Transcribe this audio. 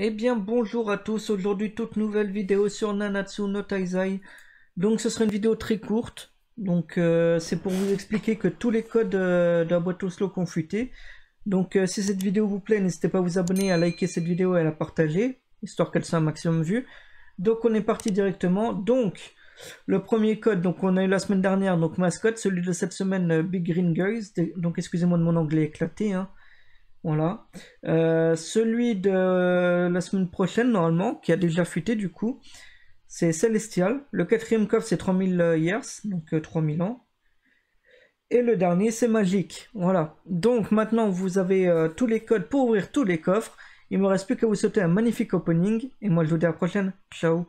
Eh bien bonjour à tous, aujourd'hui toute nouvelle vidéo sur Nanatsu no Taizai. Donc ce sera une vidéo très courte, donc euh, c'est pour vous expliquer que tous les codes euh, de la boîte Donc euh, si cette vidéo vous plaît, n'hésitez pas à vous abonner, à liker cette vidéo et à la partager, histoire qu'elle soit un maximum vue. Donc on est parti directement. Donc le premier code, donc on a eu la semaine dernière, donc mascotte, celui de cette semaine Big Green Guys, donc excusez-moi de mon anglais éclaté, hein. Voilà. Euh, celui de la semaine prochaine, normalement, qui a déjà fuité du coup, c'est Celestial. Le quatrième coffre, c'est 3000 euh, years, donc 3000 euh, ans. Et le dernier, c'est Magique. Voilà. Donc maintenant, vous avez tous les codes pour ouvrir tous les coffres. Il me reste plus qu'à vous souhaiter un magnifique opening. Et moi, je vous dis à la prochaine. Ciao